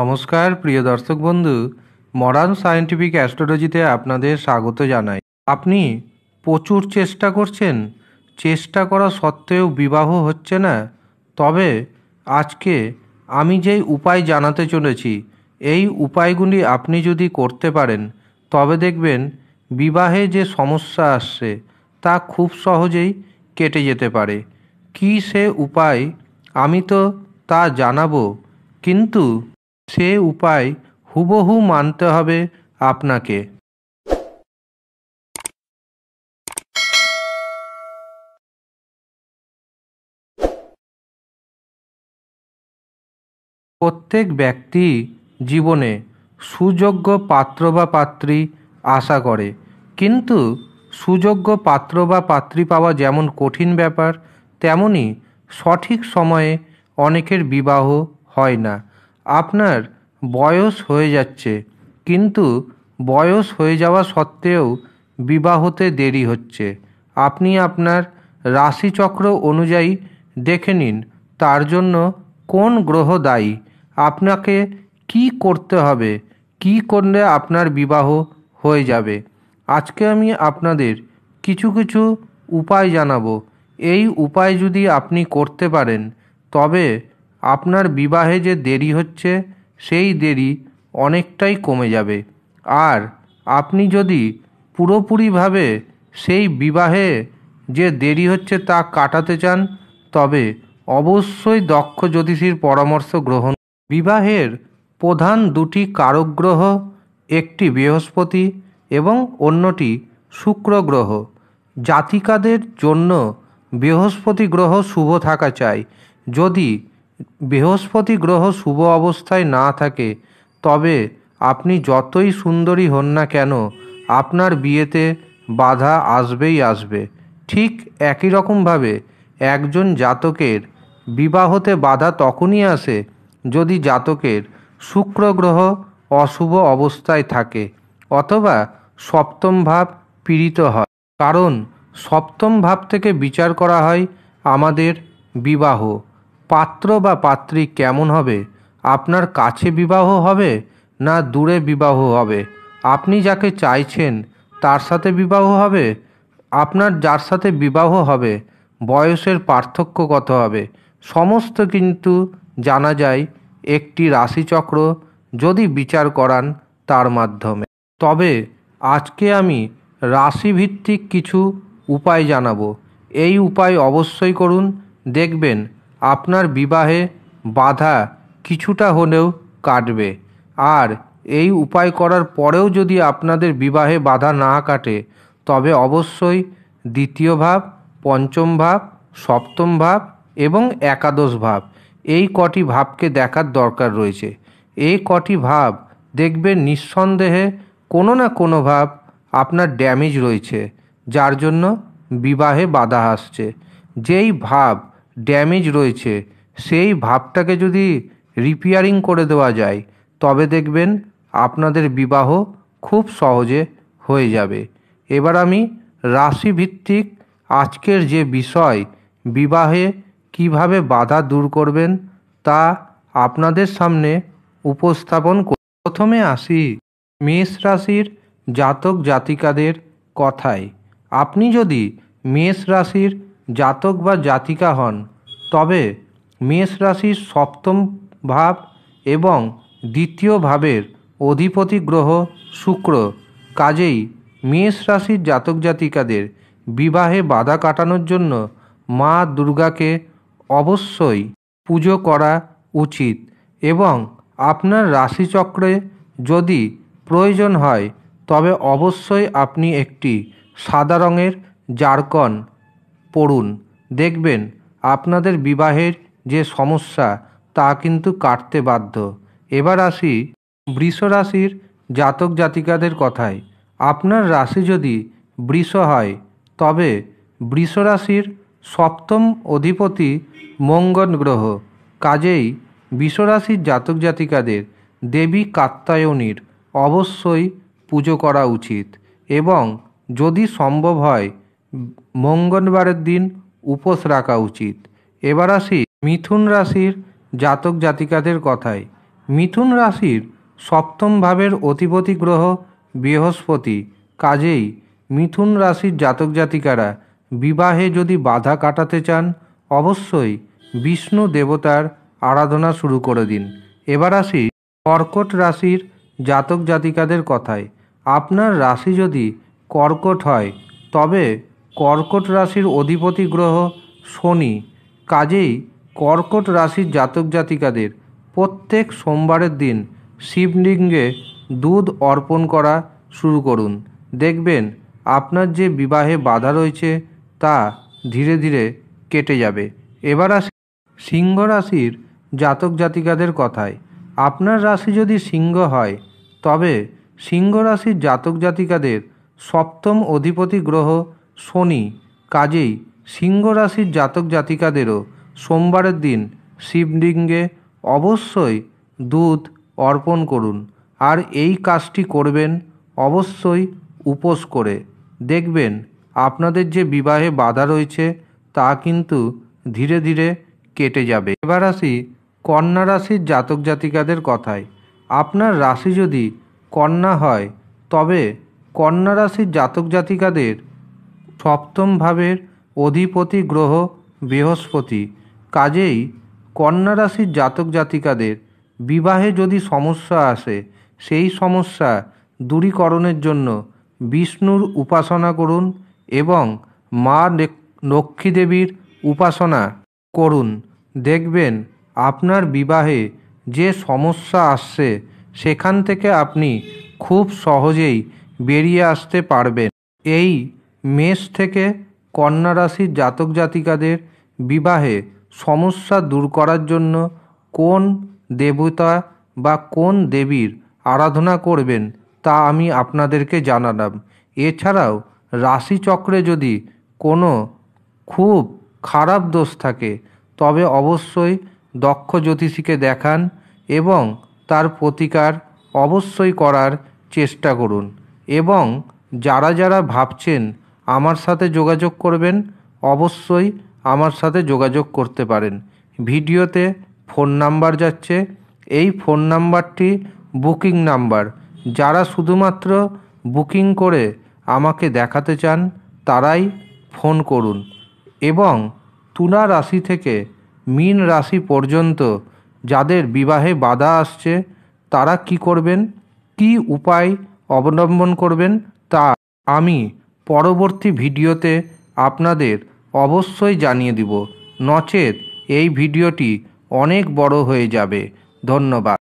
নমস্কার প্রিয় দর্শক বন্ধু মডার্ন সায়েন্টিফিক অ্যাস্ট্রোলজিতে আপনাদের স্বাগত জানাই আপনি প্রচুর চেষ্টা করছেন চেষ্টা করা সত্ত্বেও বিবাহ হচ্ছে না তবে আজকে আমি যেই উপায় জানাতে চলেছি এই উপায়গুলি আপনি যদি করতে পারেন তবে দেখবেন বিবাহে যে সমস্যা আসছে তা খুব সহজেই কেটে যেতে পারে কি সে উপায় আমি তো তা জানাবো কিন্তু সে উপায় হুবহু মানতে হবে আপনাকে প্রত্যেক ব্যক্তি জীবনে সুযোগ্য পাত্র বা পাত্রী আশা করে কিন্তু সুযোগ্য পাত্র বা পাত্রী পাওয়া যেমন কঠিন ব্যাপার তেমনি সঠিক সময়ে অনেকের বিবাহ হয় না আপনার বয়স হয়ে যাচ্ছে কিন্তু বয়স হয়ে যাওয়া সত্ত্বেও বিবাহতে দেরি হচ্ছে আপনি আপনার রাশিচক্র অনুযায়ী দেখে নিন তার জন্য কোন গ্রহ দায়ী আপনাকে কি করতে হবে কি করলে আপনার বিবাহ হয়ে যাবে আজকে আমি আপনাদের কিছু কিছু উপায় জানাবো এই উপায় যদি আপনি করতে পারেন তবে আপনার বিবাহে যে দেরি হচ্ছে সেই দেরি অনেকটাই কমে যাবে আর আপনি যদি পুরোপুরিভাবে সেই বিবাহে যে দেরি হচ্ছে তা কাটাতে চান তবে অবশ্যই দক্ষ জ্যোতিষীর পরামর্শ গ্রহণ বিবাহের প্রধান দুটি কারকগ্রহ একটি বৃহস্পতি এবং অন্যটি শুক্র গ্রহ জাতিকাদের জন্য বৃহস্পতি গ্রহ শুভ থাকা চাই যদি বৃহস্পতি গ্রহ শুভ অবস্থায় না থাকে তবে আপনি যতই সুন্দরী হন না কেন আপনার বিয়েতে বাধা আসবেই আসবে ঠিক একই রকমভাবে একজন জাতকের বিবাহতে বাধা তখনই আসে যদি জাতকের শুক্র গ্রহ অশুভ অবস্থায় থাকে অথবা সপ্তম ভাব পীড়িত হয় কারণ সপ্তম ভাব থেকে বিচার করা হয় আমাদের বিবাহ পাত্র বা পাত্রী কেমন হবে আপনার কাছে বিবাহ হবে না দূরে বিবাহ হবে আপনি যাকে চাইছেন তার সাথে বিবাহ হবে আপনার যার সাথে বিবাহ হবে বয়সের পার্থক্য কত হবে সমস্ত কিন্তু জানা যায় একটি রাশিচক্র যদি বিচার করান তার মাধ্যমে তবে আজকে আমি রাশিভিত্তিক কিছু উপায় জানাবো এই উপায় অবশ্যই করুন দেখবেন আপনার বিবাহে বাধা কিছুটা হলেও কাটবে আর এই উপায় করার পরেও যদি আপনাদের বিবাহে বাধা না কাটে তবে অবশ্যই দ্বিতীয় ভাব পঞ্চম ভাব সপ্তম ভাব এবং একাদশ ভাব এই কটি ভাবকে দেখার দরকার রয়েছে এই কটি ভাব দেখবে নিঃসন্দেহে কোনো না কোনো ভাব আপনার ড্যামেজ রয়েছে যার জন্য বিবাহে বাধা আসছে যেই ভাব ড্যামেজ রয়েছে সেই ভাবটাকে যদি রিপেয়ারিং করে দেওয়া যায় তবে দেখবেন আপনাদের বিবাহ খুব সহজে হয়ে যাবে এবার আমি রাশিভিত্তিক আজকের যে বিষয় বিবাহে কিভাবে বাধা দূর করবেন তা আপনাদের সামনে উপস্থাপন প্রথমে আসি মেষ রাশির জাতক জাতিকাদের কথায় আপনি যদি মেষ রাশির জাতক বা জাতিকা হন তবে মেষ রাশির সপ্তম ভাব এবং দ্বিতীয় ভাবের অধিপতি গ্রহ শুক্র কাজেই মেষ রাশির জাতক জাতিকাদের বিবাহে বাধা কাটানোর জন্য মা দুর্গাকে অবশ্যই পুজো করা উচিত এবং আপনার রাশিচক্রে যদি প্রয়োজন হয় তবে অবশ্যই আপনি একটি সাদা রঙের জারকন পড়ুন দেখবেন আপনাদের বিবাহের যে সমস্যা তা কিন্তু কাটতে বাধ্য এবার আসি বৃষ রাশির জাতক জাতিকাদের কথায় আপনার রাশি যদি বৃষ হয় তবে বৃষ রাশির সপ্তম অধিপতি মঙ্গল গ্রহ কাজেই বিশ্বরাশির জাতক জাতিকাদের দেবী কাত্তায়নীর অবশ্যই পুজো করা উচিত এবং যদি সম্ভব হয় মঙ্গলবারের দিন উপোস রাখা উচিত এবার আসি মিথুন রাশির জাতক জাতিকাদের কথায় মিথুন রাশির সপ্তম ভাবের অধিপতি গ্রহ বৃহস্পতি কাজেই মিথুন রাশির জাতক জাতিকারা বিবাহে যদি বাধা কাটাতে চান অবশ্যই বিষ্ণু দেবতার আরাধনা শুরু করে দিন এবার আসি কর্কট রাশির জাতক জাতিকাদের কথায় আপনার রাশি যদি কর্কট হয় তবে কর্কট রাশির অধিপতি গ্রহ শনি কাজেই কর্কট রাশির জাতক জাতিকাদের প্রত্যেক সোমবারের দিন শিবলিঙ্গে দুধ অর্পণ করা শুরু করুন দেখবেন আপনার যে বিবাহে বাধা রয়েছে তা ধীরে ধীরে কেটে যাবে এবার আসি সিংহ রাশির জাতক জাতিকাদের কথায় আপনার রাশি যদি সিংহ হয় তবে সিংহ রাশির জাতক জাতিকাদের সপ্তম অধিপতি গ্রহ শনি কাজেই সিংহ রাশির জাতক জাতিকাদেরও সোমবারের দিন শিবলিঙ্গে অবশ্যই দুধ অর্পণ করুন আর এই কাজটি করবেন অবশ্যই উপোস করে দেখবেন আপনাদের যে বিবাহে বাধা রয়েছে তা কিন্তু ধীরে ধীরে কেটে যাবে এবার আসি কন্যা রাশির জাতক জাতিকাদের কথায় আপনার রাশি যদি কন্যা হয় তবে কন্যা রাশির জাতক জাতিকাদের সপ্তম ভাবের অধিপতি গ্রহ বৃহস্পতি কাজেই কন্যা রাশির জাতক জাতিকাদের বিবাহে যদি সমস্যা আসে সেই সমস্যা দূরীকরণের জন্য বিষ্ণুর উপাসনা করুন এবং মা লক্ষ্মী দেবীর উপাসনা করুন দেখবেন আপনার বিবাহে যে সমস্যা আসছে সেখান থেকে আপনি খুব সহজেই বেরিয়ে আসতে পারবেন এই মেষ থেকে কন্যা রাশির জাতক জাতিকাদের বিবাহে সমস্যা দূর করার জন্য কোন দেবতা বা কোন দেবীর আরাধনা করবেন তা আমি আপনাদেরকে জানালাম এছাড়াও রাশিচক্রে যদি কোনো খুব খারাপ দোষ থাকে তবে অবশ্যই দক্ষ জ্যোতিষীকে দেখান এবং তার প্রতিকার অবশ্যই করার চেষ্টা করুন এবং যারা যারা ভাবছেন আমার সাথে যোগাযোগ করবেন অবশ্যই আমার সাথে যোগাযোগ করতে পারেন ভিডিওতে ফোন নাম্বার যাচ্ছে এই ফোন নাম্বারটি বুকিং নাম্বার যারা শুধুমাত্র বুকিং করে আমাকে দেখাতে চান তারাই ফোন করুন এবং তুলা রাশি থেকে মিন রাশি পর্যন্ত যাদের বিবাহে বাধা আসছে তারা কি করবেন কি উপায় অবলম্বন করবেন তা আমি পরবর্তী ভিডিওতে আপনাদের অবশ্যই জানিয়ে দিব নচেত এই ভিডিওটি অনেক বড় হয়ে যাবে ধন্যবাদ